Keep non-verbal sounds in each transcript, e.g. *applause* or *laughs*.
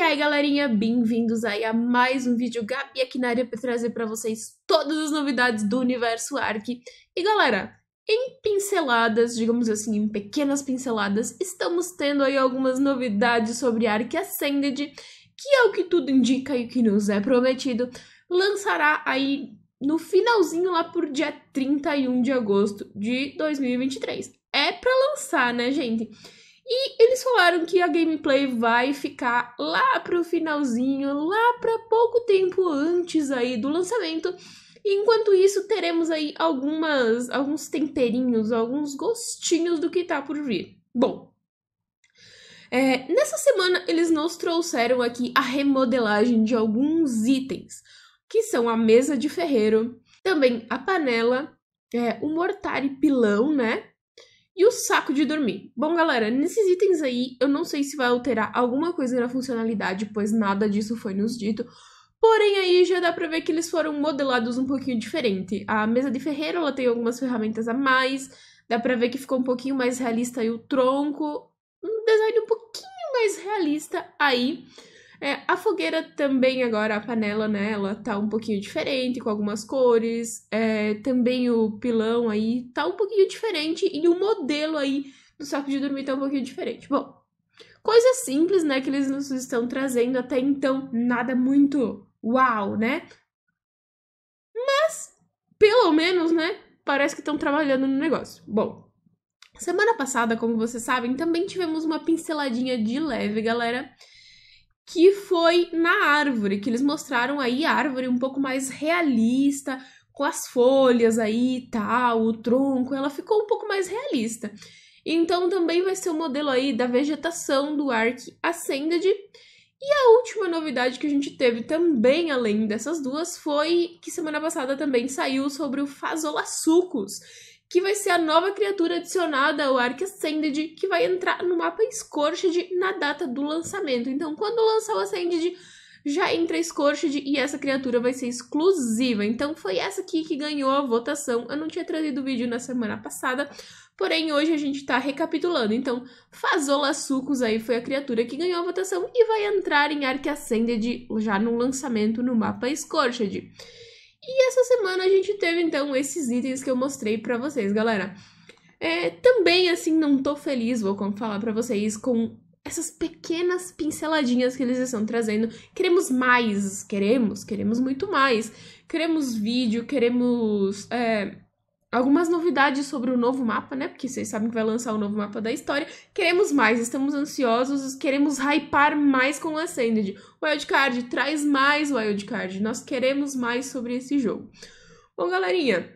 E aí, galerinha, bem-vindos aí a mais um vídeo Gabi aqui na área para trazer para vocês todas as novidades do universo Arc. E galera, em pinceladas, digamos assim, em pequenas pinceladas, estamos tendo aí algumas novidades sobre Arc Ascended, que é o que tudo indica e o que nos é prometido, lançará aí no finalzinho lá por dia 31 de agosto de 2023. É para lançar, né, gente? E eles falaram que a gameplay vai ficar lá pro finalzinho, lá para pouco tempo antes aí do lançamento. E enquanto isso, teremos aí algumas alguns temperinhos, alguns gostinhos do que tá por vir. Bom, é, nessa semana eles nos trouxeram aqui a remodelagem de alguns itens, que são a mesa de ferreiro, também a panela, é, o mortar e pilão, né? E o saco de dormir. Bom, galera, nesses itens aí, eu não sei se vai alterar alguma coisa na funcionalidade, pois nada disso foi nos dito. Porém, aí já dá pra ver que eles foram modelados um pouquinho diferente. A mesa de ferreiro, ela tem algumas ferramentas a mais. Dá pra ver que ficou um pouquinho mais realista aí o tronco. Um design um pouquinho mais realista aí. É, a fogueira também agora, a panela, né? Ela tá um pouquinho diferente, com algumas cores. É, também o pilão aí tá um pouquinho diferente e o modelo aí do saco de dormir tá um pouquinho diferente. Bom, coisas simples, né? Que eles nos estão trazendo até então, nada muito uau, né? Mas, pelo menos, né? Parece que estão trabalhando no negócio. Bom, Semana passada, como vocês sabem, também tivemos uma pinceladinha de leve, galera, que foi na árvore, que eles mostraram aí a árvore um pouco mais realista, com as folhas aí e tal, o tronco, ela ficou um pouco mais realista. Então também vai ser o um modelo aí da vegetação do Arc Ascended. E a última novidade que a gente teve também, além dessas duas, foi que semana passada também saiu sobre o Fazolasucos, que vai ser a nova criatura adicionada ao Ark Ascended, que vai entrar no mapa Scorched na data do lançamento. Então, quando lançar o Ascended, já entra Scorched e essa criatura vai ser exclusiva. Então, foi essa aqui que ganhou a votação. Eu não tinha trazido o vídeo na semana passada, porém hoje a gente tá recapitulando. Então, Fazola Sucos aí foi a criatura que ganhou a votação e vai entrar em Ark Ascended já no lançamento no mapa Scorched. E essa semana a gente teve então esses itens que eu mostrei para vocês, galera. É, também, assim, não tô feliz, vou falar para vocês, com essas pequenas pinceladinhas que eles estão trazendo. Queremos mais, queremos, queremos muito mais. Queremos vídeo, queremos. É algumas novidades sobre o novo mapa, né? Porque vocês sabem que vai lançar o novo mapa da história. Queremos mais, estamos ansiosos, queremos hypar mais com o Ascended. Wildcard, traz mais Wildcard, nós queremos mais sobre esse jogo. Bom, galerinha,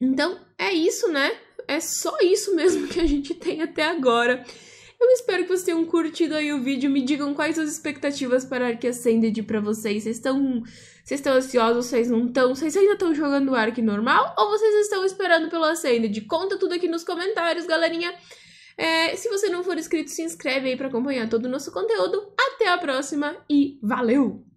então é isso, né? É só isso mesmo *laughs* que a gente tem até agora. Eu espero que vocês tenham curtido aí o vídeo. Me digam quais as expectativas para Ark Ascended pra vocês. Vocês estão vocês estão ansiosos? Vocês não estão? Vocês ainda estão jogando Ark normal? Ou vocês estão esperando pelo Ascended? Conta tudo aqui nos comentários, galerinha. É, se você não for inscrito, se inscreve aí para acompanhar todo o nosso conteúdo. Até a próxima e valeu!